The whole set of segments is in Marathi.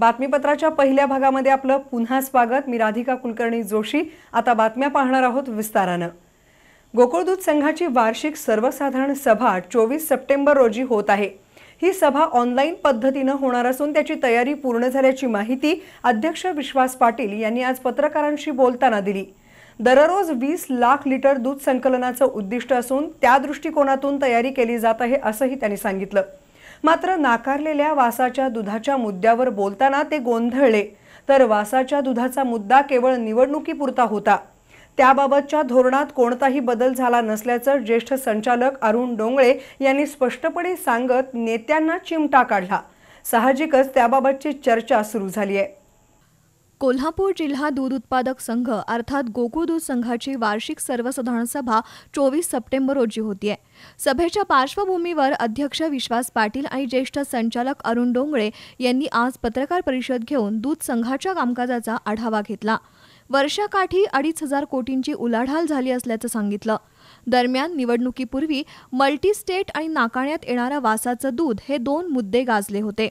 बातमीपत्राच्या पहिल्या भागामध्ये आपलं पुन्हा स्वागत मी राधिका कुलकर्णी जोशी आता बातम्या पाहणार आहोत विस्तारानं गोकुळदूत संघाची वार्षिक सर्वसाधारण सभा चोवीस सप्टेंबर रोजी होत आहे ही सभा ऑनलाईन पद्धतीनं होणार असून त्याची तयारी पूर्ण झाल्याची माहिती अध्यक्ष विश्वास पाटील यांनी आज पत्रकारांशी बोलताना दिली दररोज वीस लाख लिटर दूध संकलनाचं उद्दिष्ट असून त्या दृष्टिकोनातून तयारी केली जात आहे असंही त्यांनी सांगितलं मात्र नाकारलेल्या वासाच्या दुधाच्या मुद्द्यावर बोलताना ते गोंधळले तर वासाच्या दुधाचा मुद्दा केवळ निवडणुकीपुरता होता त्याबाबतच्या धोरणात कोणताही बदल झाला नसल्याचं ज्येष्ठ संचालक अरुण डोंगळे यांनी स्पष्टपणे सांगत नेत्यांना चिमटा काढला साहजिकच त्याबाबतची चर्चा सुरू झाली आहे कोल्हापूर जिल्हा दूध उत्पादक संघ अर्थात गोकुळ दूध संघाची वार्षिक सर्वसाधारण सभा चोवीस सप्टेंबर रोजी होती आहे सभेच्या पार्श्वभूमीवर अध्यक्ष विश्वास पाटील आणि ज्येष्ठ संचालक अरुण डोंगळे यांनी आज पत्रकार परिषद घेऊन दूध संघाच्या कामकाजाचा आढावा घेतला वर्षाकाठी अडीच हजार कोटींची उलाढाल झाली असल्याचं सांगितलं दरम्यान निवडणुकीपूर्वी मल्टीस्टेट आणि नाकाण्यात येणारा वासाचं दूध हे दोन मुद्दे गाजले होते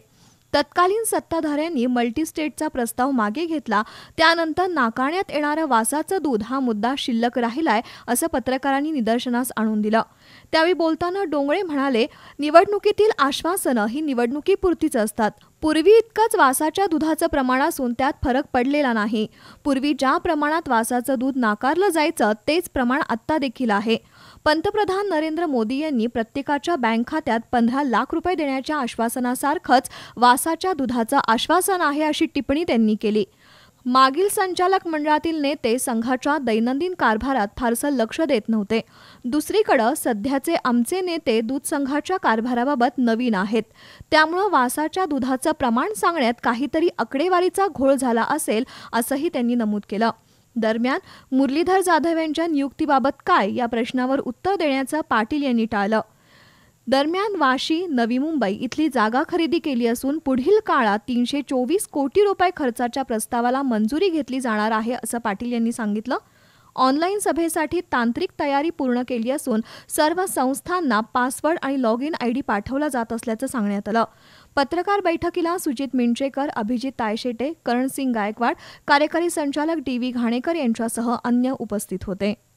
तत्कालीन सत्ताधाऱ्यांनी मल्टीस्टेटचा प्रस्ताव मागे घेतला त्यानंतर नाकारण्यात येणारं वासाचं दूध हा मुद्दा शिल्लक राहिलाय असं पत्रकारांनी निदर्शनास आणून दिलं त्यावेळी बोलताना डोंगळे म्हणाले निवडणुकीतील आश्वासनं ही निवडणुकीपुरतीच असतात पूर्वी इतकंच वासाच्या दुधाचं प्रमाण असून त्यात फरक पडलेला नाही पूर्वी ज्या प्रमाणात वासाचं दूध नाकारलं जायचं तेच प्रमाण आत्ता देखील आहे पंतप्रधान नरेंद्र मोदी यांनी प्रत्येकाच्या बँक खात्यात पंधरा लाख रुपये देण्याच्या आश्वासनासारखंच वासाच्या दुधाचं आश्वासन आहे अशी टिप्पणी त्यांनी केली मागील संचालक मंडळातील नेते संघाच्या दैनंदिन कारभारात फारसं लक्ष देत नव्हते दुसरीकडं सध्याचे आमचे नेते दूध संघाच्या कारभाराबाबत नवीन आहेत त्यामुळं वासाच्या दुधाचं प्रमाण सांगण्यात काहीतरी आकडेवारीचा घोळ झाला असेल असंही त्यांनी नमूद केलं दरम्यान मुरलीधर जाधव यांच्या नियुक्तीबाबत काय या प्रश्नावर उत्तर देण्याचं पाटील यांनी टाळलं दरम्यान वाशी नवी मुंबई इथली जागा खरेदी केली असून पुढील काळात तीनशे चोवीस कोटी रुपये खर्चाच्या प्रस्तावाला मंजुरी घेतली जाणार आहे असं पाटील यांनी सांगितलं ऑनलाईन सभेसाठी तांत्रिक तयारी पूर्ण केली असून सर्व संस्थांना पासवर्ड आणि लॉग इन आय डी पाठवला जात असल्याचं सांगण्यात आलं पत्रकार बैठकीला सुजित मिंचेकर अभिजित तायशेटे करणसिंग गायकवाड कार्यकारी संचालक डी व्ही घाणेकर यांच्यासह अन्य उपस्थित होते